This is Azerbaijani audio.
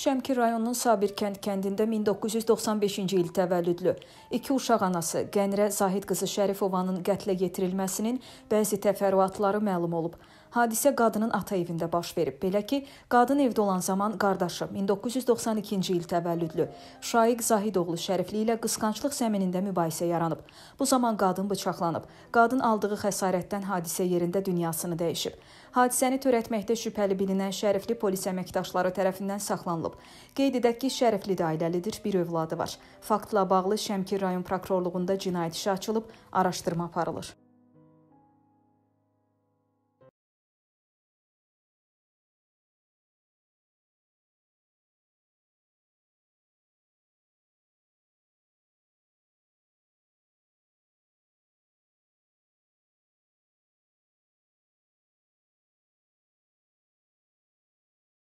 Şəmkir rayonunun Sabirkənd kəndində 1995-ci il təvəllüdlü iki uşaq anası Qənrə Zahid qızı Şərifovanın qətlə yetirilməsinin bəzi təfərrüatları məlum olub. Hadisə qadının ata evində baş verib. Belə ki, qadın evdə olan zaman qardaşı 1992-ci il təvəllüdlü Şaiq Zahidoğlu Şərifli ilə qısqanclıq zəminində mübahisə yaranıb. Bu zaman qadın bıçaqlanıb. Qadın aldığı xəsarətdən hadisə yerində dünyasını dəyişib. Hadisəni törətməkdə şübhəli bilinən Şərifli polis əməkdaşları tərəfindən saxlanılıb. Qeyd edək ki, Şərifli də ailəlidir, bir övladı var. Faktla bağlı Şəmkir rayon prokurorluğunda cinayət işi açılıb, araşdırma aparılır.